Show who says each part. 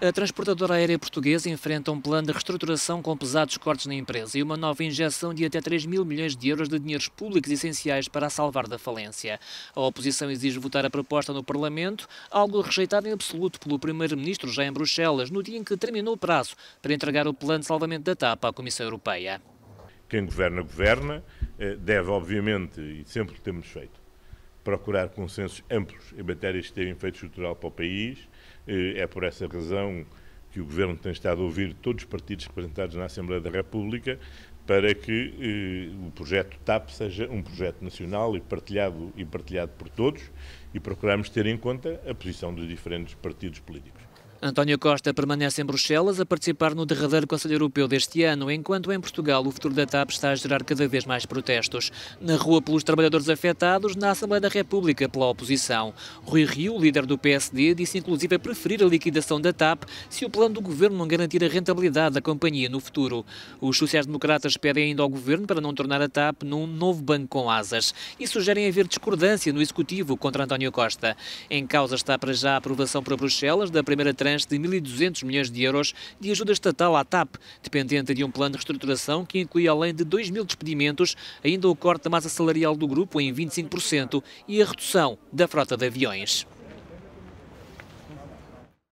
Speaker 1: A transportadora aérea portuguesa enfrenta um plano de reestruturação com pesados cortes na empresa e uma nova injeção de até 3 mil milhões de euros de dinheiros públicos essenciais para a salvar da falência. A oposição exige votar a proposta no Parlamento, algo rejeitado em absoluto pelo Primeiro-Ministro já em Bruxelas, no dia em que terminou o prazo para entregar o plano de salvamento da TAP à Comissão Europeia.
Speaker 2: Quem governa, governa, eh, deve, obviamente, e sempre o temos feito, procurar consensos amplos em matérias que têm efeito estrutural para o país. Eh, é por essa razão que o Governo tem estado a ouvir todos os partidos representados na Assembleia da República para que eh, o projeto TAP seja um projeto nacional e partilhado, e partilhado por todos e procurarmos ter em conta a posição dos diferentes partidos políticos.
Speaker 1: António Costa permanece em Bruxelas a participar no derradeiro Conselho Europeu deste ano, enquanto em Portugal o futuro da TAP está a gerar cada vez mais protestos. Na rua pelos trabalhadores afetados, na Assembleia da República pela oposição. Rui Rio, líder do PSD, disse inclusive a preferir a liquidação da TAP se o plano do governo não garantir a rentabilidade da companhia no futuro. Os sociais-democratas pedem ainda ao governo para não tornar a TAP num novo banco com asas e sugerem haver discordância no executivo contra António Costa. Em causa está para já a aprovação para Bruxelas da primeira de 1.200 milhões de euros de ajuda estatal à TAP, dependente de um plano de reestruturação que inclui, além de 2 mil despedimentos, ainda o corte da massa salarial do grupo em 25% e a redução da frota de aviões.